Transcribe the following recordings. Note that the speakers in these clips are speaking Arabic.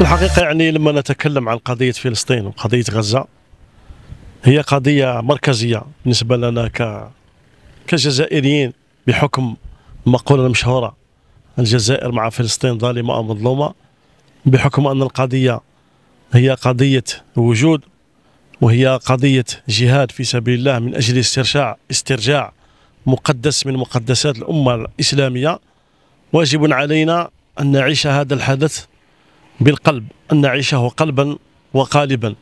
الحقيقة يعني لما نتكلم عن قضية فلسطين وقضية غزة هي قضية مركزية بالنسبة لنا ك كجزائريين بحكم المقولة المشهورة الجزائر مع فلسطين ظالمة أو مظلومة بحكم أن القضية هي قضية وجود وهي قضية جهاد في سبيل الله من أجل استرجاع استرجاع مقدس من مقدسات الأمة الإسلامية واجب علينا أن نعيش هذا الحدث بالقلب أن نعيشه قلبا وقالبا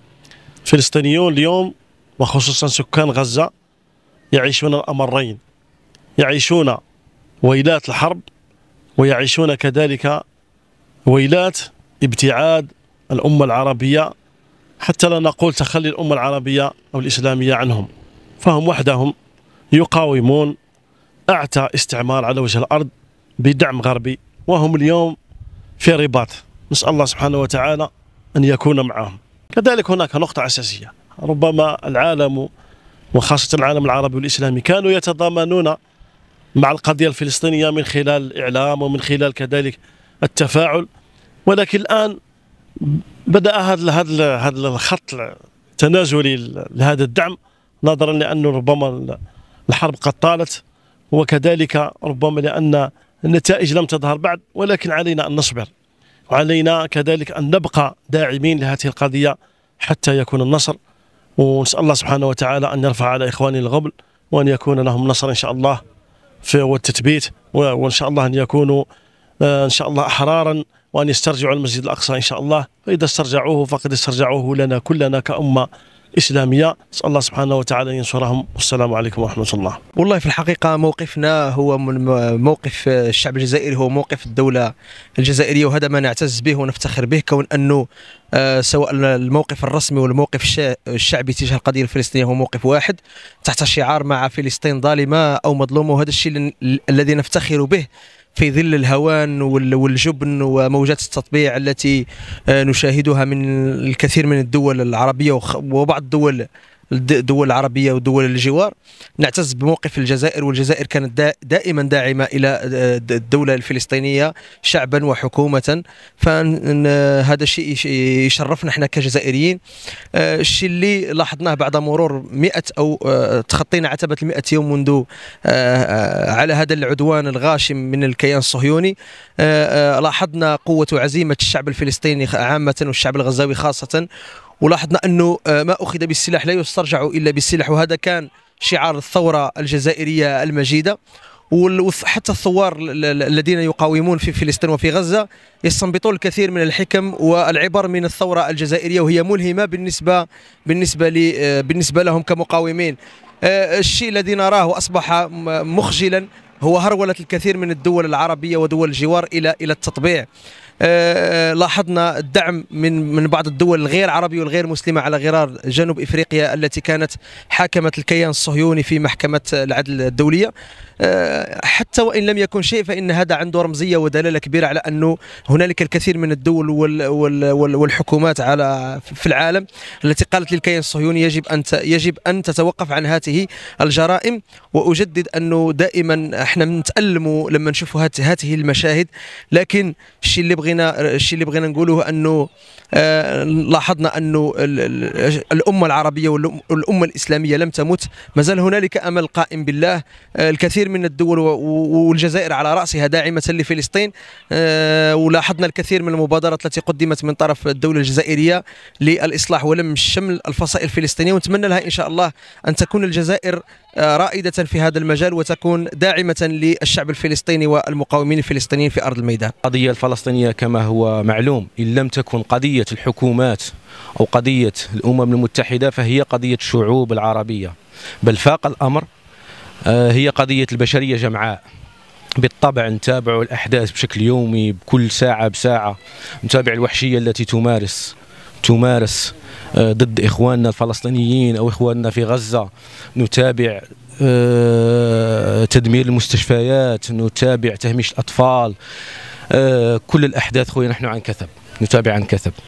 الفلسطينيون اليوم وخصوصا سكان غزة يعيشون الأمرين يعيشون ويلات الحرب ويعيشون كذلك ويلات ابتعاد الأمة العربية حتى لا نقول تخلي الأمة العربية أو الإسلامية عنهم فهم وحدهم يقاومون أعتى استعمار على وجه الأرض بدعم غربي وهم اليوم في رباط نسأل الله سبحانه وتعالى أن يكون معهم كذلك هناك نقطة أساسية ربما العالم وخاصة العالم العربي والإسلامي كانوا يتضامنون مع القضية الفلسطينية من خلال الإعلام ومن خلال كذلك التفاعل ولكن الآن بدأ هذا هذا هذا الخط التنازلي لهذا الدعم نظرا لأنه ربما الحرب قد طالت وكذلك ربما لأن النتائج لم تظهر بعد ولكن علينا أن نصبر وعلينا كذلك أن نبقى داعمين لهذه القضية حتى يكون النصر ونسأل الله سبحانه وتعالى أن يرفع على إخواني الغبل وأن يكون لهم نصر إن شاء الله في والتثبيت وإن شاء الله أن يكونوا آه، إن شاء الله أحرارا وأن يسترجعوا المسجد الأقصى إن شاء الله فإذا استرجعوه فقد استرجعوه لنا كلنا كأمة إسلامية نسأل الله سبحانه وتعالى أن ينصرهم والسلام عليكم ورحمة الله والله في الحقيقة موقفنا هو من موقف الشعب الجزائري هو موقف الدولة الجزائرية وهذا ما نعتز به ونفتخر به كون أنه آه، سواء الموقف الرسمي والموقف الشعبي تجاه القضية الفلسطينية هو موقف واحد تحت شعار مع فلسطين ظالمة أو مظلومة وهذا الشيء الذي نفتخر به في ظل الهوان والجبن وموجات التطبيع التي آه، نشاهدها من الكثير من الدول العربيه وبعض الدول الدول العربيه ودول الجوار نعتز بموقف الجزائر والجزائر كانت دائما داعمه الى الدوله الفلسطينيه شعبا وحكومه فهذا الشيء يشرفنا احنا كجزائريين آه، الشيء اللي لاحظناه بعد مرور 100 او آه، تخطينا عتبه ال 100 يوم منذ آه، على هذا العدوان الغاشم من الكيان الصهيوني لاحظنا قوه وعزيمه الشعب الفلسطيني عامه والشعب الغزاوي خاصه ولاحظنا أنه آه، ما أخذ بالسلاح لا يسترجع إلا بالسلاح وهذا كان شعار الثورة الجزائرية المجيدة وحتى الثوار الذين يقاومون في فلسطين وفي غزة يستنبطون الكثير من الحكم والعبر من الثورة الجزائرية وهي ملهمة بالنسبة بالنسبة آه، بالنسبة لهم كمقاومين آه، الشيء الذي نراه أصبح مخجلا هو هرولت الكثير من الدول العربيه ودول الجوار الى الى التطبيع آه، آه، لاحظنا الدعم من من بعض الدول الغير عربيه والغير مسلمه على غرار جنوب افريقيا التي كانت حاكمة الكيان الصهيوني في محكمه العدل الدوليه آه، حتى وان لم يكن شيء فان هذا عنده رمزيه ودلاله كبيره على انه هنالك الكثير من الدول والحكومات على في العالم التي قالت للكيان الصهيوني يجب ان يجب ان تتوقف عن هذه الجرائم واجدد انه دائما احنا نتالموا لما نشوفوا هذه المشاهد لكن الشيء اللي بغينا الشيء اللي بغينا نقوله انه آه، لاحظنا انه الامه العربيه والامه الاسلاميه لم تمت مازال هنالك امل قائم بالله آه، الكثير من الدول والجزائر على راسها داعمه لفلسطين آه، ولاحظنا الكثير من المبادرات التي قدمت من طرف الدوله الجزائريه للاصلاح ولم شمل الفصائل الفلسطينيه ونتمنى لها ان شاء الله ان تكون الجزائر رائده في هذا المجال وتكون داعمه للشعب الفلسطيني والمقاومين الفلسطينيين في أرض الميدان القضية الفلسطينية كما هو معلوم إن لم تكن قضية الحكومات أو قضية الأمم المتحدة فهي قضية الشعوب العربية بل فاق الأمر آه، هي قضية البشرية جمعاء بالطبع نتابع الأحداث بشكل يومي بكل ساعة بساعة نتابع الوحشية التي تمارس تمارس آه، ضد إخواننا الفلسطينيين أو إخواننا في غزة نتابع آه، تدمير المستشفيات نتابع تهميش الأطفال آه، كل الأحداث خويا نحن عن كثب نتابع عن كثب